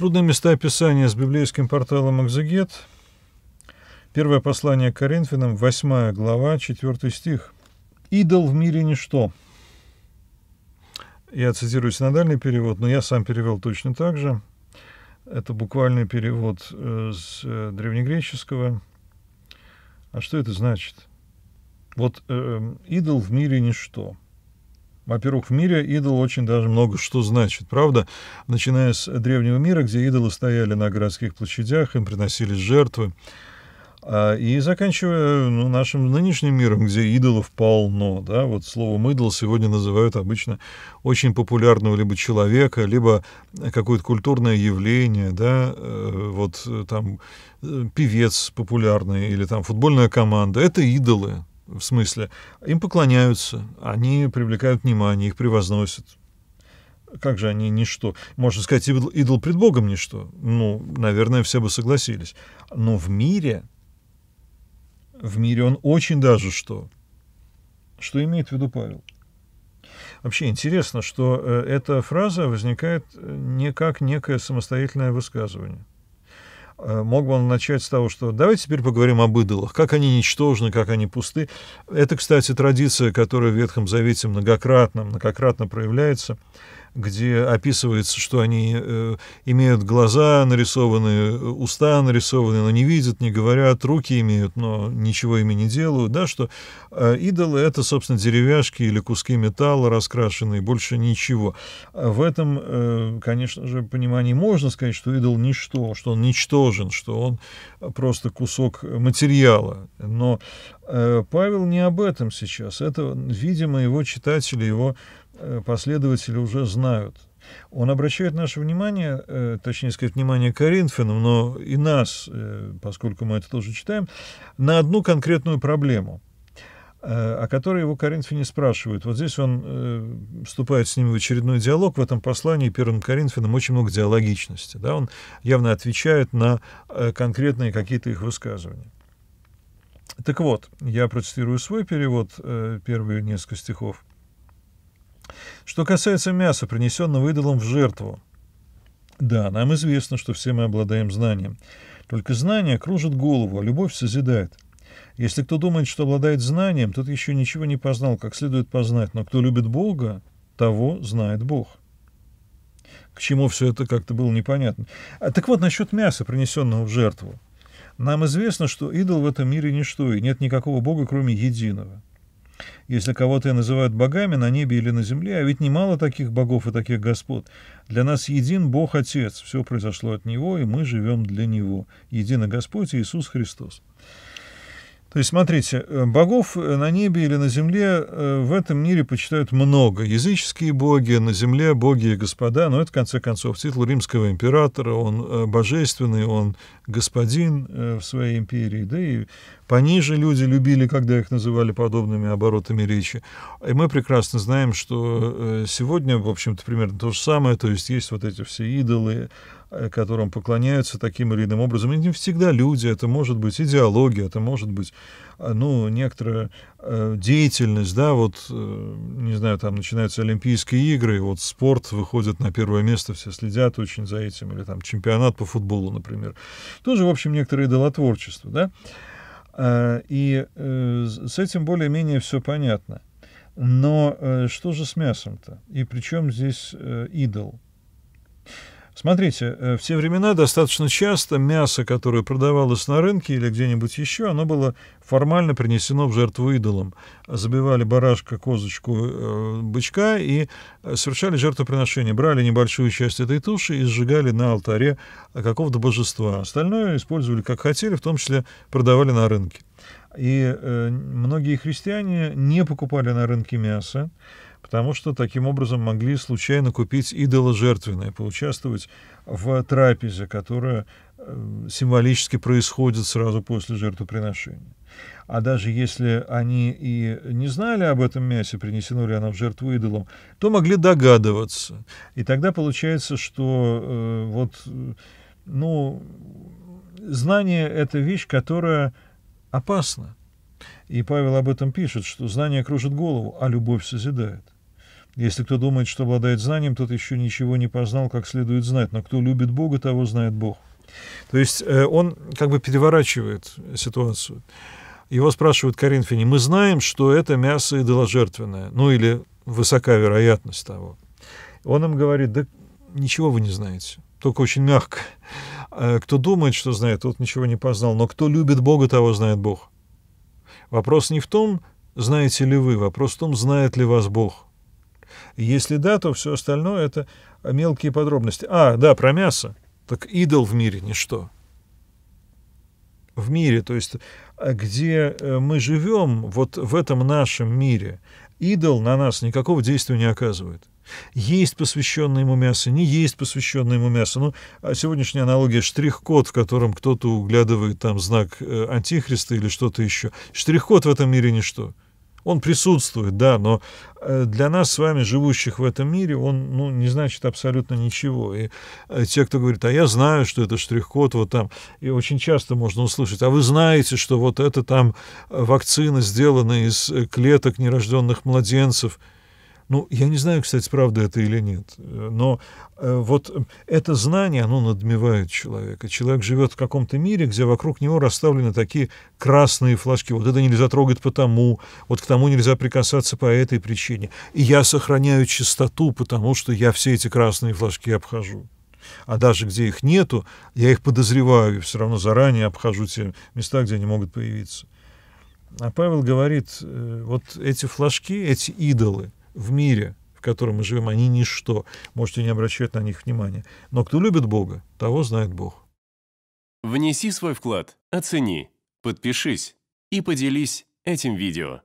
Трудные места описания с библейским порталом «Экзегет». Первое послание к Коринфянам, 8 глава, 4 стих. «Идол в мире ничто». Я цитирую синодальный перевод, но я сам перевел точно так же. Это буквальный перевод э, с э, древнегреческого. А что это значит? Вот э, э идол в мире ничто. Во-первых, в мире идол очень даже много что значит, правда? Начиная с древнего мира, где идолы стояли на городских площадях, им приносились жертвы. А, и заканчивая ну, нашим нынешним миром, где идолов полно, да, вот словом идол сегодня называют обычно очень популярного либо человека, либо какое-то культурное явление, да, э, вот там э, певец популярный или там футбольная команда, это идолы, в смысле, им поклоняются, они привлекают внимание, их превозносят. Как же они ничто? Можно сказать, идол, идол пред Богом ничто. Ну, наверное, все бы согласились. Но в мире, в мире он очень даже что. Что имеет в виду Павел? Вообще интересно, что э, эта фраза возникает э, не как некое самостоятельное высказывание. Э, мог бы он начать с того, что давайте теперь поговорим об идолах, как они ничтожны, как они пусты. Это, кстати, традиция, которая в Ветхом Завете многократно, многократно проявляется где описывается, что они э, имеют глаза нарисованные, э, уста нарисованные, но не видят, не говорят, руки имеют, но ничего ими не делают, да, что э, идолы — это, собственно, деревяшки или куски металла раскрашенные, больше ничего. А в этом, э, конечно же, понимании можно сказать, что идол — ничто, что он ничтожен, что он просто кусок материала, но э, Павел не об этом сейчас. Это, видимо, его читатели, его Э, последователи уже знают. Он обращает наше внимание, э, точнее сказать, внимание Коринфянам, но и нас, э, поскольку мы это тоже читаем, на одну конкретную проблему, о которой его Коринфяне спрашивают. Вот здесь он вступает с ними в очередной диалог. В этом послании первым Коринфянам очень много диалогичности. Да? Он явно отвечает на конкретные какие-то их высказывания. Так вот, я процитирую свой перевод, первые несколько стихов – что касается мяса, принесенного идолом в жертву, да, нам известно, что все мы обладаем знанием. Только знание кружит голову, а любовь созидает. Если кто думает, что обладает знанием, тот еще ничего не познал, как следует познать. Но кто любит Бога, того знает Бог. К чему все это как-то было непонятно. А, так вот, насчет мяса, принесенного в жертву. Нам известно, что идол в этом мире ничто, и нет никакого Бога, кроме единого. Если кого-то и называют богами на небе или на земле, а ведь немало таких богов и таких господ, для нас един Бог Отец, все произошло от Него, и мы живем для Него. Едино Господь Иисус Христос. То есть, смотрите, э, богов э, на небе или на земле э, в этом мире почитают много. Языческие боги, на земле боги и господа, но это, в конце концов, титул римского императора, он божественный, он господин в своей империи, да и пониже люди любили, когда их называли подобными оборотами речи. И мы прекрасно знаем, что сегодня, в общем-то, примерно то же самое, то есть есть вот эти все идолы, Э, которым поклоняются таким или иным образом. И не всегда люди, это может быть идеология, это может быть, э, ну, некоторая э, деятельность, да, вот, не знаю, там начинаются Олимпийские игры, и вот спорт выходит на первое место, все следят очень за этим, или там чемпионат по футболу, например. Тоже, в общем, некоторое идолотворчество, да. И с этим более-менее все понятно. Но что же с мясом-то? И причем здесь идол? Смотрите, э, в те времена достаточно часто мясо, которое продавалось на рынке или где-нибудь еще, оно было формально принесено в жертву идолам. Забивали барашка, козочку, э, бычка и э, совершали жертвоприношение. Брали небольшую часть этой туши и сжигали на алтаре какого-то божества. Остальное использовали как хотели, в том числе продавали на рынке. И многие христиане не покупали на рынке мясо, потому что таким образом могли случайно купить идола жертвенное, поучаствовать в трапезе, которая э, символически происходит сразу после жертвоприношения. А даже если они и не знали об этом мясе, принесено ли оно в жертву идолам, то могли догадываться. И тогда получается, что э, вот, ну, знание — это вещь, которая опасна. И Павел об этом пишет, что знание кружит голову, а любовь созидает. Если кто думает, что обладает знанием, тот еще ничего не познал, как следует знать. Но кто любит Бога, того знает Бог. То есть э, он как бы переворачивает ситуацию. Его спрашивают коринфяне, мы знаем, что это мясо идоложертвенное, ну или высока вероятность того. Он им говорит, да ничего вы не знаете, только очень мягко. Э, кто думает, что знает, тот ничего не познал, но кто любит Бога, того знает Бог. Вопрос не в том, знаете ли вы, вопрос в том, знает ли вас Бог. Если да, то все остальное — это мелкие подробности. А, да, про мясо. Так идол в мире — ничто. В мире, то есть а где э, мы живем, вот в этом нашем мире, идол на нас никакого действия не оказывает. Есть посвященное ему мясо, не есть посвященное ему мясо. Ну, а сегодняшняя аналогия — штрих-код, в котором кто-то углядывает там знак э, Антихриста или что-то еще. Штрих-код в этом мире ничто. Он присутствует, да, но э, для нас с вами, живущих в этом мире, он ну, не значит абсолютно ничего. И э, те, кто говорит, а я знаю, что это штрих-код вот там, и очень часто можно услышать, а вы знаете, что вот это там вакцина сделана из клеток нерожденных младенцев – ну, я не знаю, кстати, правда это или нет, э, но э, вот э, это знание, оно надмевает человека. Человек живет в каком-то мире, где вокруг него расставлены такие красные флажки. Вот это нельзя трогать потому, вот к тому нельзя прикасаться по этой причине. И я сохраняю чистоту, потому что я все эти красные флажки обхожу. А даже где их нету, я их подозреваю и все равно заранее обхожу те места, где они могут появиться. А Павел говорит, вот эти флажки, эти идолы, в мире, в котором мы живем, они ничто. Можете не обращать на них внимания. Но кто любит Бога, того знает Бог. Внеси свой вклад, оцени, подпишись и поделись этим видео.